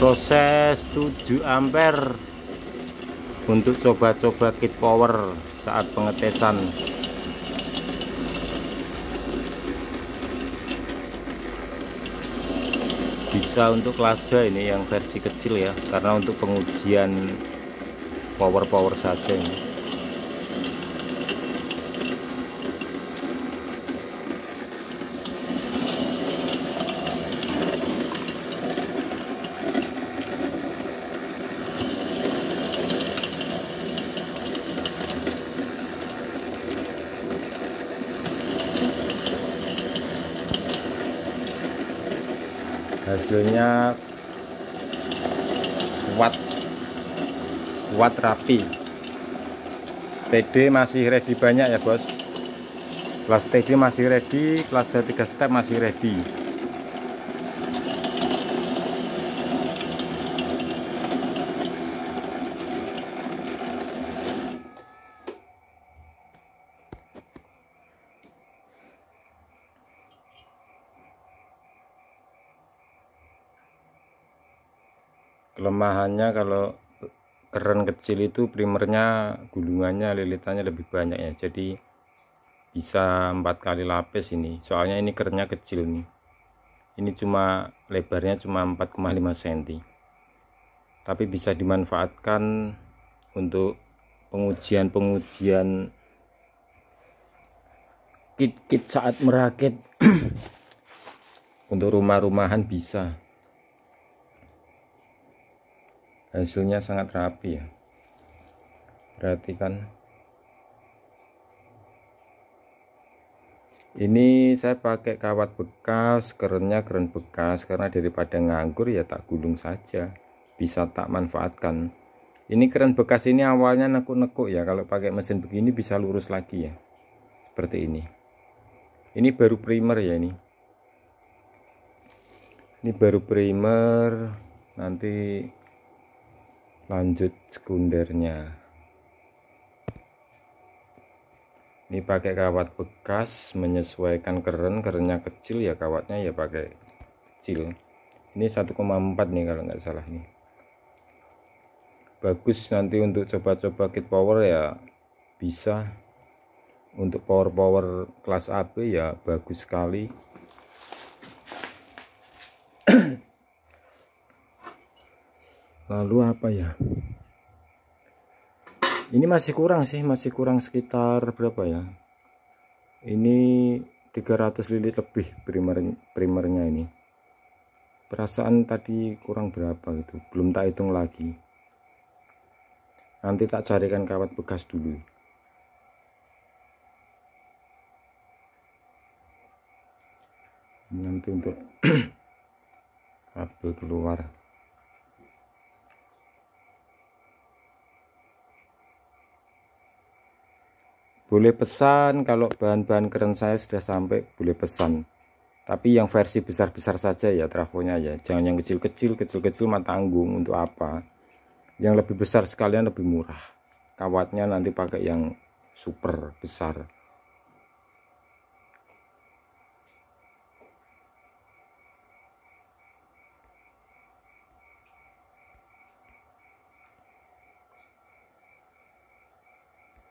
proses 7 ampere untuk coba-coba kit power saat pengetesan bisa untuk lasa ini yang versi kecil ya karena untuk pengujian power-power saja ini hasilnya kuat kuat rapi TD masih ready banyak ya bos kelas TD masih ready kelas 3 step masih ready kelemahannya kalau keren kecil itu primernya gulungannya lilitannya lebih banyak ya jadi bisa empat kali lapis ini soalnya ini kerennya kecil nih ini cuma lebarnya cuma 4,5 cm tapi bisa dimanfaatkan untuk pengujian-pengujian kit-kit saat merakit untuk rumah-rumahan bisa hasilnya sangat rapi ya perhatikan ini saya pakai kawat bekas kerennya keren bekas karena daripada nganggur ya tak gulung saja bisa tak manfaatkan ini keren bekas ini awalnya nekuk-nekuk ya kalau pakai mesin begini bisa lurus lagi ya seperti ini ini baru primer ya ini ini baru primer nanti lanjut sekundernya ini pakai kawat bekas menyesuaikan keren kerennya kecil ya kawatnya ya pakai kecil ini 1,4 nih kalau nggak salah nih bagus nanti untuk coba-coba kit power ya bisa untuk power-power kelas AB ya bagus sekali lalu apa ya ini masih kurang sih masih kurang sekitar berapa ya ini 300 lilit lebih primer primernya ini perasaan tadi kurang berapa gitu belum tak hitung lagi nanti tak carikan kawat bekas dulu nanti untuk kabel keluar boleh pesan kalau bahan-bahan keren saya sudah sampai boleh pesan tapi yang versi besar-besar saja ya trafonya ya jangan yang kecil-kecil kecil-kecil matanggung untuk apa yang lebih besar sekalian lebih murah kawatnya nanti pakai yang super besar